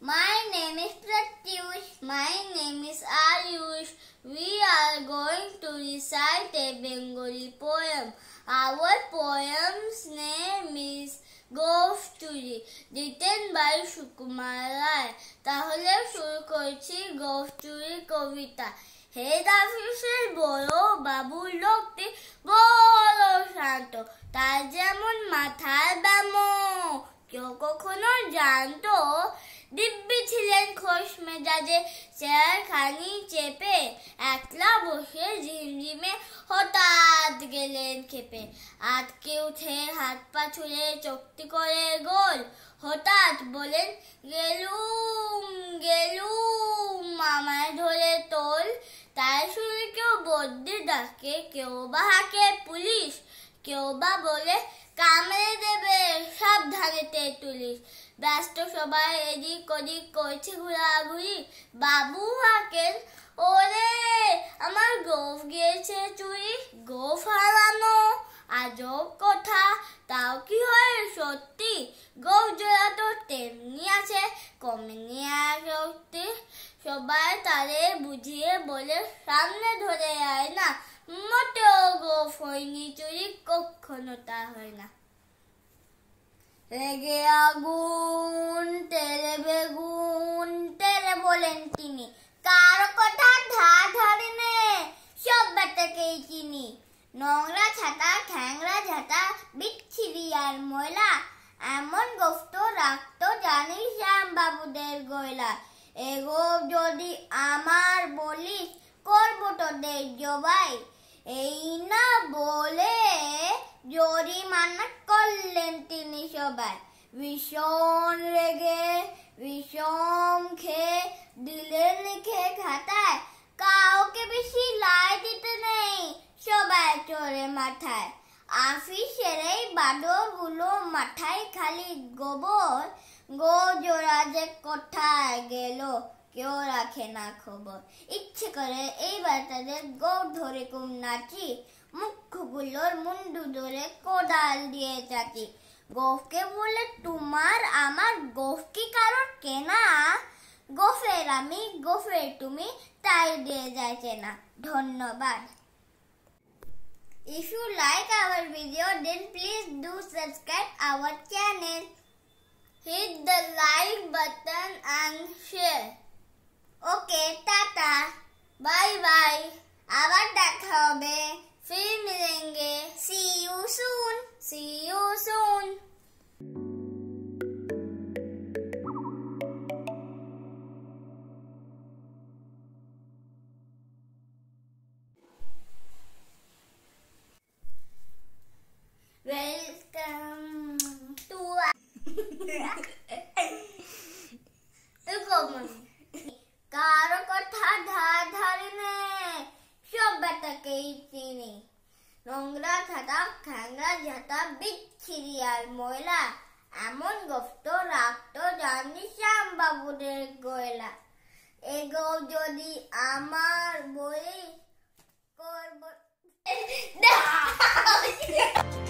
My name is Pratyush. My name is Ayush. We are going to recite a Bengali poem. Our poem's name is Ghost Story, written by Shukumar Rai. তাহলে শুরু করছি Ghost Story কবিতা। হে দাফিসের বড় বাবুর লোকটি বড় শান্ত তার যেমন মাথার ব্যামো কেউ কখনো জানতো দিব্যি ছিলেন খোশ মেজাজে চেয়ার খানি চেপে একলা বসে ঝিমঝিমে হঠাৎ গেলেন খেপে আটকে উঠে হাত পা ছুঁড়ে চক্তি করে গোল হঠাৎ বলেন গেলুম গেলুম মামায় ধরে তোল তাই শুনে কেউ বদ্যি ডাকে কেউ বা হাকে পুলিশ কেউ বা বলে কামড়ে দেবে ধারে তেঁতুলিশ ব্যস্ত সবাই এদিক ওদিক করছে ঘোরাঘুরি বাবু আকেল ওরে আমার গোফ গিয়েছে চুরি গোফ হারানো আজব কথা তাও কি হয় সত্যি গোফ জোড়া তো তেমনি আছে নিয়ে সত্যি সবাই তারে বুঝিয়ে বলে সামনে ধরে আয় না কখনো তা হয় না রেগে আগুন তেরে বেগুন তেরে বলেন তিনি কার কথা ধা ধরে নে সব বেটাকেই চিনি নোংরা ছাতা ঠ্যাংরা ঝাঁটা বিচ্ছিরি আর ময়লা এমন গোফত রাখতো জানিস বাবুদের গয়লা এগো যদি আমার বলিস করবো তোদের জবাই এই না খেলেন তিনি সবাই ভীষণ রেগে ভীষণ খেয়ে দিলেন খেয়ে খাতায় কাউকে বেশি লাই দিতে নেই সবাই চড়ে মাথায় আফিসের এই বাদরগুলো মাথায় খালি গোবর গো জোড়া যে কোথায় গেল কেউ রাখে না খবর ইচ্ছে করে এইবার তাদের গো ধরে কুম নাচি মুখগুলোর মুন্ডু ধরে কোদাল দিয়ে যাচ্ছি গোফকে বলে তোমার আমার গোফ কি কারোর কেনা গোফের আমি গোফের তুমি তাই দিয়ে যাচ্ছে না ধন্যবাদ If you like our video then please do subscribe our channel. Hit the like button and share. Okay, tata. Bye bye. আবার দেখা হবে ধার ধারে নে সব বেটাকেই চিনি নোংরা ঝাঁটা খ্যাংরা ঝাঁটা বিচ্ছিরি আর ময়লা এমন গোপ্ত রাখত জানি শ্যাম বাবুদের গয়লা এগো যদি আমার বই করব